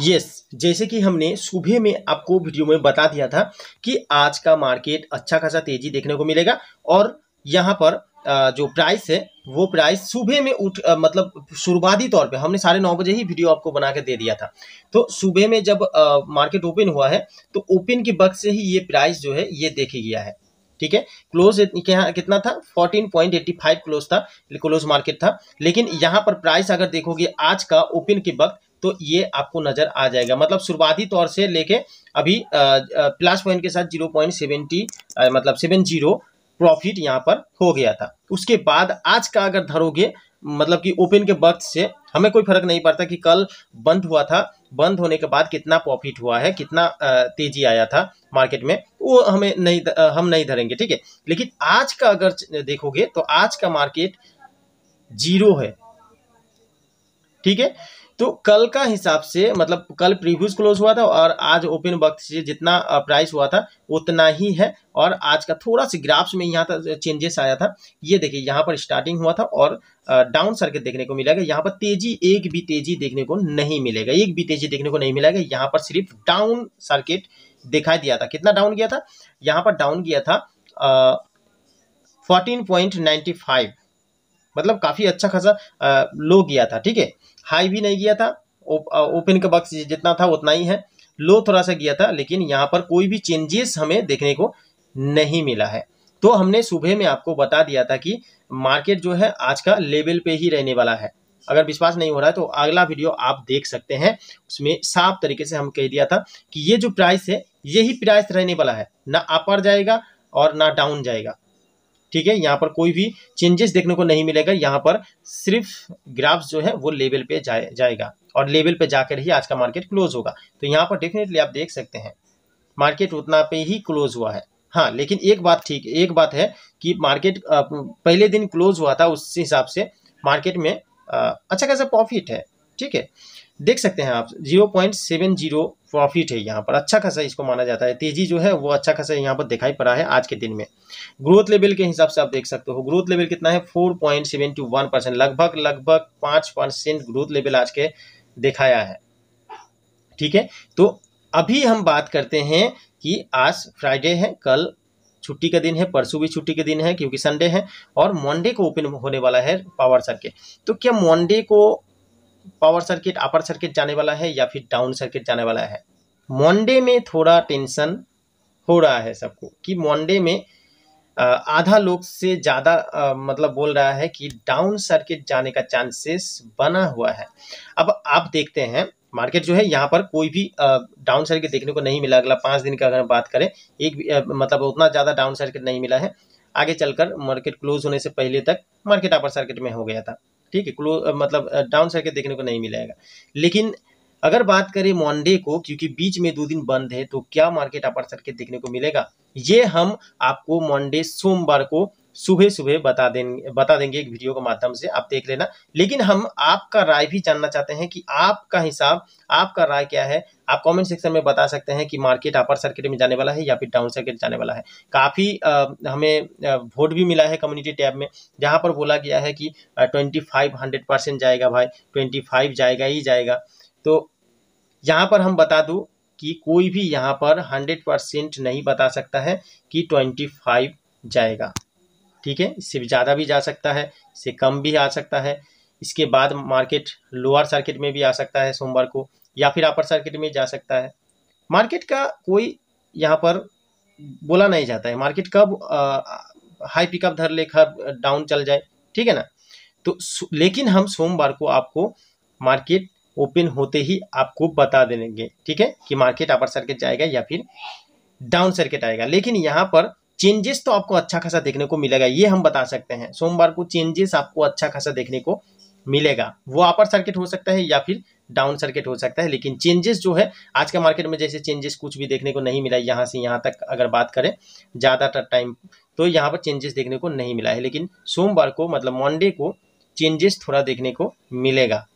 yes yes, जैसे कि हमने सुबह में आपको वीडियो में बता दिया था कि आज का मार्केट अच्छा खासा तेजी देखने को मिलेगा और यहाँ पर जो प्राइस है वो प्राइस सुबह में उठ मतलब शुरुआती तौर पे हमने साढ़े नौ बजे ही वीडियो आपको बना के दे दिया था तो सुबह में जब मार्केट ओपन हुआ है तो ओपन के वक्त से ही ये प्राइस जो है ये देखी गया है ठीक है क्लोज कितना था 14.85 क्लोज था क्लोज मार्केट था लेकिन यहाँ पर प्राइस अगर देखोगे आज का ओपन के वक्त तो ये आपको नजर आ जाएगा मतलब शुरुआती तौर से लेके अभी प्लस पॉइंट के साथ जीरो पॉइंट सेवेंटी मतलब सेवन जीरो प्रॉफिट यहाँ पर हो गया था उसके बाद आज का अगर धरोगे मतलब कि ओपन के वक्त से हमें कोई फर्क नहीं पड़ता कि कल बंद हुआ था बंद होने के बाद कितना प्रॉफिट हुआ है कितना तेजी आया था मार्केट में वो हमें नहीं हम नहीं धरेंगे ठीक है लेकिन आज का अगर देखोगे तो आज का मार्केट जीरो है ठीक है तो कल का हिसाब से मतलब कल प्रीव्यूज क्लोज हुआ था और आज ओपन वक्त से जितना प्राइस हुआ था उतना ही है और आज का थोड़ा सा ग्राफ्स में यहाँ तक चेंजेस आया था ये देखिए यहाँ पर स्टार्टिंग हुआ था और डाउन सर्किट देखने को मिलेगा यहाँ पर तेजी एक भी तेजी देखने को नहीं मिलेगा एक भी तेजी देखने को नहीं मिलेगा यहाँ पर सिर्फ डाउन सर्किट दिखाई दिया था कितना डाउन गया था यहाँ पर डाउन गया था फोर्टीन पॉइंट नाइन्टी फाइव मतलब काफ़ी अच्छा खासा लो गया था ठीक है हाई भी नहीं गया था ओपन का बक्स जितना था उतना ही है लो थोड़ा सा गया था लेकिन यहाँ पर कोई भी चेंजेस हमें देखने को नहीं मिला है तो हमने सुबह में आपको बता दिया था कि मार्केट जो है आज का लेवल पे ही रहने वाला है अगर विश्वास नहीं हो रहा है तो अगला वीडियो आप देख सकते हैं उसमें साफ तरीके से हम कह दिया था कि ये जो प्राइस है यही प्राइस रहने वाला है ना अपर जाएगा और ना डाउन जाएगा ठीक है यहाँ पर कोई भी चेंजेस देखने को नहीं मिलेगा यहाँ पर सिर्फ ग्राफ्स जो है वो लेवल पे जाए जाएगा और लेवल पे जाकर ही आज का मार्केट क्लोज होगा तो यहाँ पर डेफिनेटली आप देख सकते हैं मार्केट उतना पे ही क्लोज हुआ है हाँ लेकिन एक बात ठीक एक बात है कि मार्केट पहले दिन क्लोज हुआ था उस हिसाब से मार्केट में अच्छा खासा प्रॉफिट है ठीक है देख सकते हैं आप zero point seven zero profit है यहाँ पर अच्छा खासा इसको माना जाता है तेजी जो है वो अच्छा खासा यहाँ पर दिखाई पड़ा है आज के दिन में ग्रोथ लेवल के हिसाब से आप देख सकते हो ग्रोथ लेवल कितना है four point seven two one percent लगभग लगभग पाँच परसेंट ग्रोथ लेवल आज के दिखाया है ठीक है तो अभी हम बात करते हैं कि आज फ्राइडे है कल छुट्टी का दिन है परसों भी छुट्टी के दिन है क्योंकि संडे है और मंडे को ओपन होने वाला है पावर सर्किट तो क्या मंडे को पावर सर्किट अपर सर्किट जाने वाला है या फिर डाउन सर्किट जाने वाला है मंडे में थोड़ा टेंशन हो रहा है सबको कि मंडे में आधा लोग से ज़्यादा मतलब बोल रहा है कि डाउन सर्किट जाने का चांसेस बना हुआ है अब आप देखते हैं मार्केट जो है यहाँ पर कोई भी डाउन सर्किट देखने को नहीं मिला अगला पाँच दिन का अगर बात करें एक आ, मतलब उतना ज़्यादा डाउन सर्किट नहीं मिला है आगे चलकर मार्केट क्लोज होने से पहले तक मार्केट अपर सर्किट में हो गया था ठीक है क्लोज मतलब डाउन सर्किट देखने को नहीं मिलेगा लेकिन अगर बात करें मंडे को क्योंकि बीच में दो दिन बंद है तो क्या मार्केट अपर सर्किट देखने को मिलेगा ये हम आपको मंडे सोमवार को सुबह सुबह बता देंगे बता देंगे एक वीडियो के माध्यम से आप देख लेना लेकिन हम आपका राय भी जानना चाहते हैं कि आपका हिसाब आपका राय क्या है आप कमेंट सेक्शन में बता सकते हैं कि मार्केट अपर सर्किट में जाने वाला है या फिर डाउन सर्किट जाने वाला है काफ़ी हमें वोट भी मिला है कम्युनिटी टैब में जहाँ पर बोला गया है कि ट्वेंटी फाइव हंड्रेड परसेंट जाएगा भाई ट्वेंटी फाइव जाएगा ही जाएगा तो यहाँ पर हम बता दूँ कि कोई भी यहाँ पर हंड्रेड परसेंट नहीं बता सकता है कि ट्वेंटी फाइव जाएगा ठीक है इससे भी ज़्यादा भी जा सकता है इससे कम भी आ सकता है इसके बाद मार्केट लोअर सर्किट में भी आ सकता है सोमवार को या फिर अपर सर्किट में जा सकता है मार्केट का कोई यहाँ पर बोला नहीं जाता है मार्केट कब हाई पिकअप धर ले कब डाउन चल जाए ठीक है ना तो लेकिन हम सोमवार को आपको मार्केट ओपन होते ही आपको बता देंगे ठीक है कि मार्केट अपर सर्किट जाएगा या फिर डाउन सर्किट आएगा लेकिन यहाँ पर चेंजेस तो आपको अच्छा खासा देखने को मिलेगा ये हम बता सकते हैं सोमवार को चेंजेस आपको अच्छा खासा देखने को मिलेगा वो अपर सर्किट हो सकता है या फिर डाउन सर्किट हो सकता है लेकिन चेंजेस जो है आज के मार्केट में जैसे चेंजेस कुछ भी देखने को नहीं मिला यहाँ से यहाँ तक अगर बात करें ज़्यादातर टाइम तो यहाँ पर चेंजेस देखने को नहीं मिला है लेकिन सोमवार को मतलब मंडे को चेंजेस थोड़ा देखने को मिलेगा